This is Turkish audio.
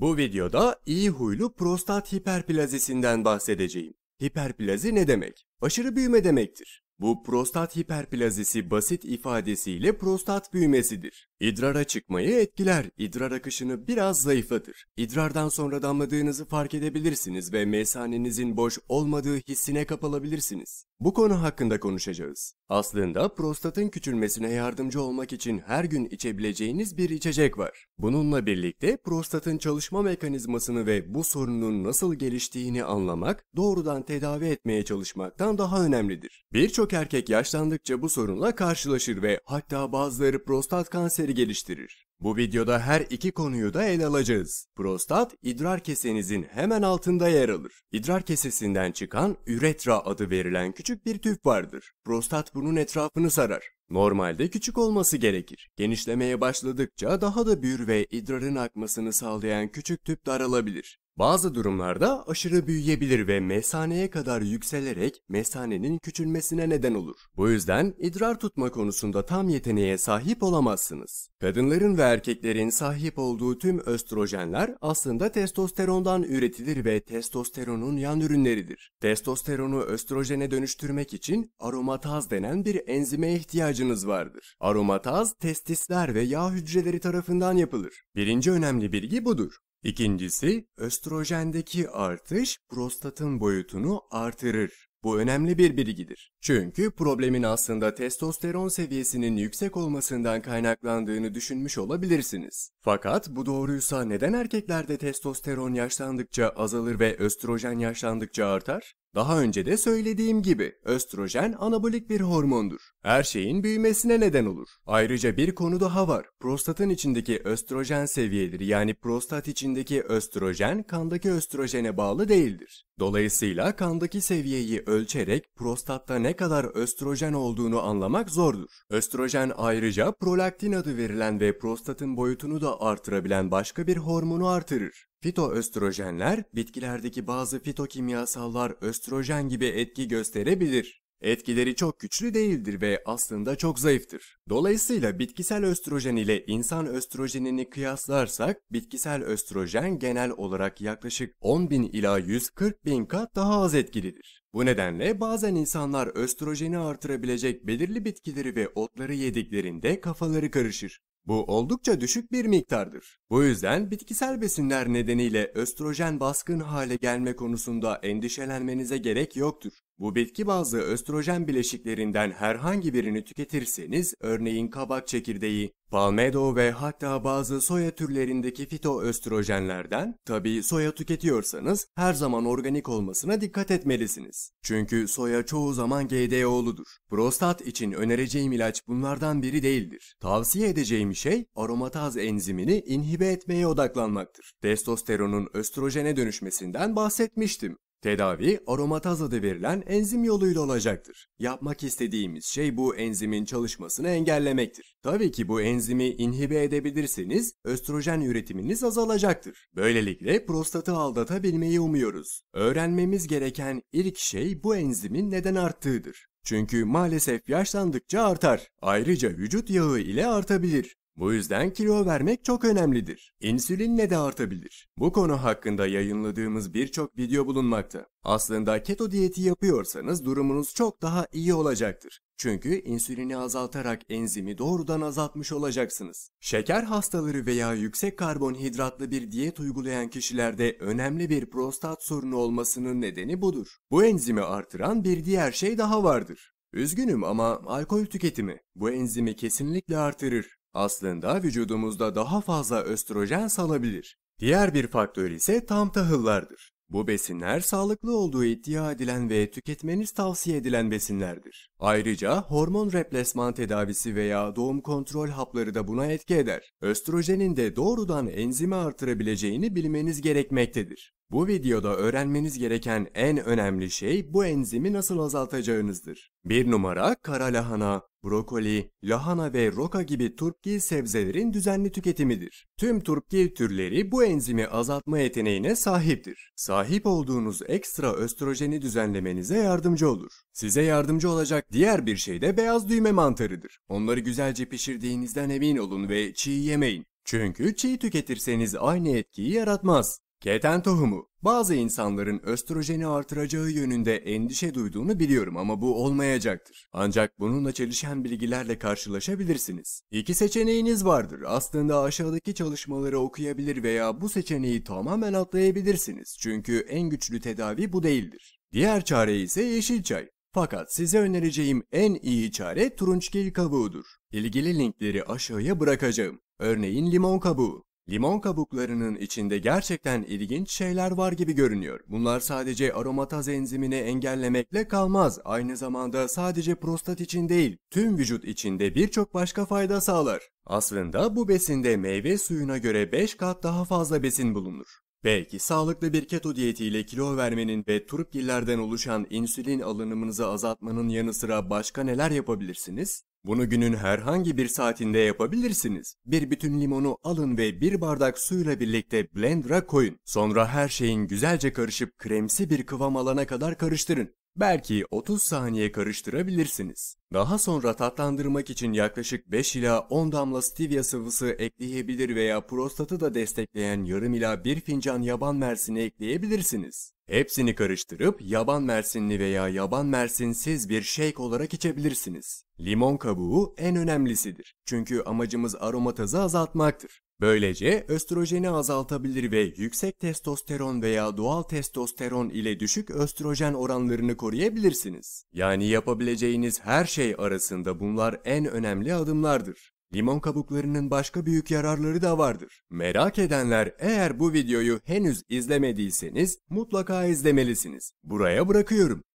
Bu videoda iyi huylu prostat hiperplazisinden bahsedeceğim. Hiperplazi ne demek? Aşırı büyüme demektir. Bu prostat hiperplazisi basit ifadesiyle prostat büyümesidir. İdrara çıkmayı etkiler. İdrar akışını biraz zayıflatır. İdrardan sonra damladığınızı fark edebilirsiniz ve mesanenizin boş olmadığı hissine kapılabilirsiniz. Bu konu hakkında konuşacağız. Aslında prostatın küçülmesine yardımcı olmak için her gün içebileceğiniz bir içecek var. Bununla birlikte prostatın çalışma mekanizmasını ve bu sorunun nasıl geliştiğini anlamak, doğrudan tedavi etmeye çalışmaktan daha önemlidir. Birçok erkek yaşlandıkça bu sorunla karşılaşır ve hatta bazıları prostat kanseri geliştirir. Bu videoda her iki konuyu da ele alacağız. Prostat, idrar kesenizin hemen altında yer alır. İdrar kesesinden çıkan üretra adı verilen küçük bir tüp vardır. Prostat bunun etrafını sarar. Normalde küçük olması gerekir. Genişlemeye başladıkça daha da büyür ve idrarın akmasını sağlayan küçük tüp daralabilir. Bazı durumlarda aşırı büyüyebilir ve mesaneye kadar yükselerek mesanenin küçülmesine neden olur. Bu yüzden idrar tutma konusunda tam yeteneğe sahip olamazsınız. Kadınların ve erkeklerin sahip olduğu tüm östrojenler aslında testosterondan üretilir ve testosteronun yan ürünleridir. Testosteronu östrojene dönüştürmek için aromataz denen bir enzime ihtiyacınız vardır. Aromataz testisler ve yağ hücreleri tarafından yapılır. Birinci önemli bilgi budur. İkincisi, östrojendeki artış prostatın boyutunu artırır. Bu önemli bir bilgidir. Çünkü problemin aslında testosteron seviyesinin yüksek olmasından kaynaklandığını düşünmüş olabilirsiniz. Fakat bu doğruysa neden erkeklerde testosteron yaşlandıkça azalır ve östrojen yaşlandıkça artar? Daha önce de söylediğim gibi östrojen anabolik bir hormondur. Her şeyin büyümesine neden olur. Ayrıca bir konu daha var. Prostatın içindeki östrojen seviyeleri yani prostat içindeki östrojen kandaki östrojene bağlı değildir. Dolayısıyla kandaki seviyeyi ölçerek prostatta ne kadar östrojen olduğunu anlamak zordur. Östrojen ayrıca prolaktin adı verilen ve prostatın boyutunu da artırabilen başka bir hormonu artırır. Fitoöstrojenler, bitkilerdeki bazı fitokimyasallar östrojen gibi etki gösterebilir. Etkileri çok güçlü değildir ve aslında çok zayıftır. Dolayısıyla bitkisel östrojen ile insan östrojenini kıyaslarsak bitkisel östrojen genel olarak yaklaşık 10.000 ila 140.000 kat daha az etkilidir. Bu nedenle bazen insanlar östrojeni artırabilecek belirli bitkileri ve otları yediklerinde kafaları karışır. Bu oldukça düşük bir miktardır. Bu yüzden bitkisel besinler nedeniyle östrojen baskın hale gelme konusunda endişelenmenize gerek yoktur. Bu bitki bazlı östrojen bileşiklerinden herhangi birini tüketirseniz, örneğin kabak çekirdeği, palmedo ve hatta bazı soya türlerindeki fitoöstrojenlerden, tabi soya tüketiyorsanız her zaman organik olmasına dikkat etmelisiniz. Çünkü soya çoğu zaman GDO'ludur. Prostat için önereceğim ilaç bunlardan biri değildir. Tavsiye edeceğim şey aromataz enzimini inhibe elde etmeye odaklanmaktır. Testosteronun östrojene dönüşmesinden bahsetmiştim. Tedavi aromataz adı verilen enzim yoluyla olacaktır. Yapmak istediğimiz şey bu enzimin çalışmasını engellemektir. Tabii ki bu enzimi inhibe edebilirseniz östrojen üretiminiz azalacaktır. Böylelikle prostatı aldatabilmeyi umuyoruz. Öğrenmemiz gereken ilk şey bu enzimin neden arttığıdır. Çünkü maalesef yaşlandıkça artar. Ayrıca vücut yağı ile artabilir. Bu yüzden kilo vermek çok önemlidir. İnsülinle de artabilir. Bu konu hakkında yayınladığımız birçok video bulunmakta. Aslında keto diyeti yapıyorsanız durumunuz çok daha iyi olacaktır. Çünkü insülini azaltarak enzimi doğrudan azaltmış olacaksınız. Şeker hastaları veya yüksek karbonhidratlı bir diyet uygulayan kişilerde önemli bir prostat sorunu olmasının nedeni budur. Bu enzimi artıran bir diğer şey daha vardır. Üzgünüm ama alkol tüketimi bu enzimi kesinlikle artırır. Aslında vücudumuzda daha fazla östrojen salabilir. Diğer bir faktör ise tam tahıllardır. Bu besinler sağlıklı olduğu iddia edilen ve tüketmeniz tavsiye edilen besinlerdir. Ayrıca hormon replasman tedavisi veya doğum kontrol hapları da buna etki eder. Östrojenin de doğrudan enzimi artırabileceğini bilmeniz gerekmektedir. Bu videoda öğrenmeniz gereken en önemli şey bu enzimi nasıl azaltacağınızdır. 1 numara kara lahana, brokoli, lahana ve roka gibi turpgil sebzelerin düzenli tüketimidir. Tüm turpgil türleri bu enzimi azaltma yeteneğine sahiptir. Sahip olduğunuz ekstra östrojeni düzenlemenize yardımcı olur. Size yardımcı olacak diğer bir şey de beyaz düğme mantarıdır. Onları güzelce pişirdiğinizden emin olun ve çiğ yemeyin. Çünkü çiğ tüketirseniz aynı etkiyi yaratmaz. Keten tohumu. Bazı insanların östrojeni artıracağı yönünde endişe duyduğunu biliyorum ama bu olmayacaktır. Ancak bununla çelişen bilgilerle karşılaşabilirsiniz. İki seçeneğiniz vardır. Aslında aşağıdaki çalışmaları okuyabilir veya bu seçeneği tamamen atlayabilirsiniz. Çünkü en güçlü tedavi bu değildir. Diğer çare ise yeşil çay. Fakat size önereceğim en iyi çare turunçgil kabuğudur. İlgili linkleri aşağıya bırakacağım. Örneğin limon kabuğu. Limon kabuklarının içinde gerçekten ilginç şeyler var gibi görünüyor. Bunlar sadece aromataz enzimini engellemekle kalmaz. Aynı zamanda sadece prostat için değil, tüm vücut içinde birçok başka fayda sağlar. Aslında bu besinde meyve suyuna göre 5 kat daha fazla besin bulunur. Belki sağlıklı bir keto diyetiyle kilo vermenin ve turp gillerden oluşan insülin alınımınızı azaltmanın yanı sıra başka neler yapabilirsiniz? Bunu günün herhangi bir saatinde yapabilirsiniz. Bir bütün limonu alın ve bir bardak suyla birlikte blender'a koyun. Sonra her şeyin güzelce karışıp kremsi bir kıvam alana kadar karıştırın. Belki 30 saniye karıştırabilirsiniz. Daha sonra tatlandırmak için yaklaşık 5 ila 10 damla stevia sıvısı ekleyebilir veya prostatı da destekleyen yarım ila 1 fincan yaban mersini ekleyebilirsiniz. Hepsini karıştırıp yaban mersinli veya yaban mersinsiz bir shake olarak içebilirsiniz. Limon kabuğu en önemlisidir. Çünkü amacımız aromatazı azaltmaktır. Böylece östrojeni azaltabilir ve yüksek testosteron veya doğal testosteron ile düşük östrojen oranlarını koruyabilirsiniz. Yani yapabileceğiniz her şey arasında bunlar en önemli adımlardır. Limon kabuklarının başka büyük yararları da vardır. Merak edenler eğer bu videoyu henüz izlemediyseniz mutlaka izlemelisiniz. Buraya bırakıyorum.